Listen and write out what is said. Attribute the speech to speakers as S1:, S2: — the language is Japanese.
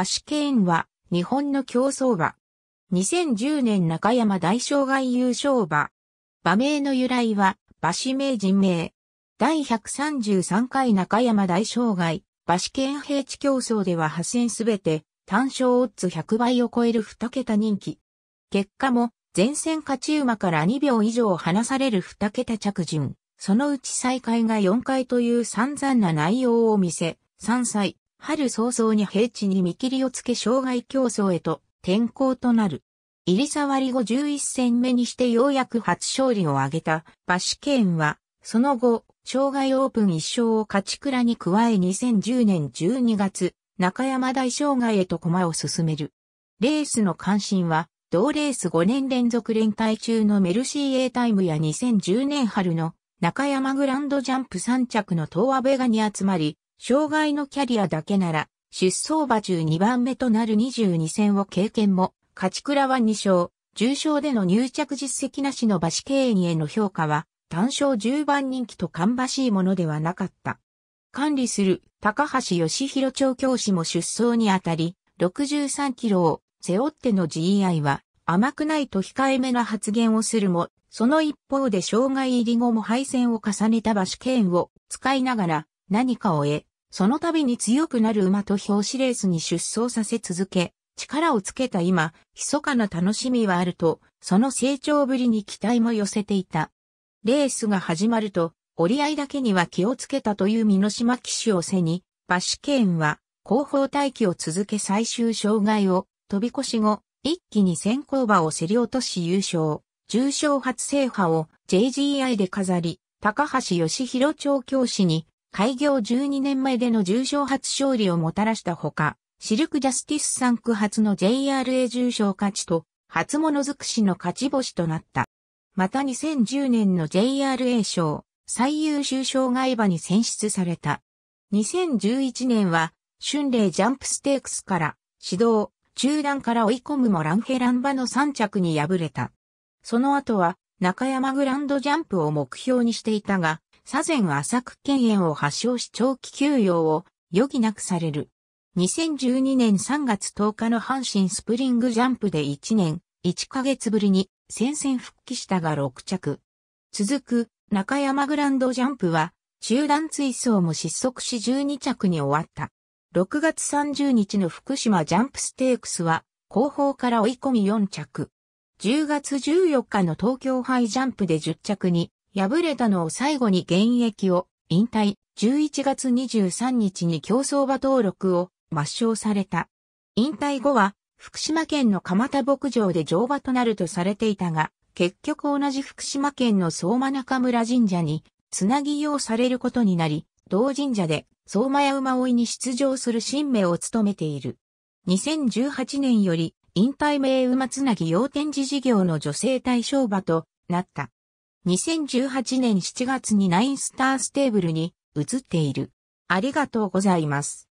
S1: 馬ーンは日本の競走馬。2010年中山大障害優勝馬。馬名の由来は馬氏名人名。第133回中山大障害馬ーン平地競争では8戦すべて単勝オッズ100倍を超える2桁人気。結果も前線勝ち馬から2秒以上離される2桁着順。そのうち再開が4回という散々な内容を見せ、3歳、春早々に平地に見切りをつけ障害競争へと転向となる。入り触り後11戦目にしてようやく初勝利を挙げたバシケーンは、その後、障害オープン1勝を勝ち倉に加え2010年12月、中山大障害へと駒を進める。レースの関心は、同レース5年連続連帯中のメルシー A タイムや2010年春の中山グランドジャンプ3着の東アベガに集まり、障害のキャリアだけなら、出走馬中2番目となる22戦を経験も、勝ち倉は2勝、重賞での入着実績なしの馬士経営への評価は、単勝10番人気と芳しいものではなかった。管理する高橋義弘調教師も出走にあたり、63キロを背負っての g i は甘くないと控えめな発言をするも、その一方で障害入り後も敗戦を重ねたバシケを使いながら何かを得、その度に強くなる馬と表紙レースに出走させ続け、力をつけた今、密かな楽しみはあると、その成長ぶりに期待も寄せていた。レースが始まると、折り合いだけには気をつけたという三濃島騎手を背に、バシケーンは、後方待機を続け最終障害を飛び越し後、一気に先行馬を競り落とし優勝、重賞初制覇を JGI で飾り、高橋義弘調教師に開業12年前での重賞初勝利をもたらしたほか、シルクジャスティス3区初の JRA 重賞勝ちと、初物尽くしの勝ち星となった。また2010年の JRA 賞、最優秀障害馬に選出された。2011年は、春麗ジャンプステークスから、指導、中段から追い込むもランヘラン馬の3着に敗れた。その後は、中山グランドジャンプを目標にしていたが、左前浅く犬炎を発症し長期休養を余儀なくされる。2012年3月10日の阪神スプリングジャンプで1年1ヶ月ぶりに戦線復帰したが6着。続く中山グランドジャンプは中断追走も失速し12着に終わった。6月30日の福島ジャンプステークスは後方から追い込み4着。10月14日の東京ハイジャンプで10着に敗れたのを最後に現役を引退、11月23日に競走馬登録を抹消された。引退後は、福島県の蒲田牧場で乗馬となるとされていたが、結局同じ福島県の相馬中村神社に、つなぎ用されることになり、同神社で相馬や馬追いに出場する新名を務めている。2018年より、引退名馬つなぎ要展示事業の女性対象馬となった。2018年7月にナインスターステーブルに移っている。ありがとうございます。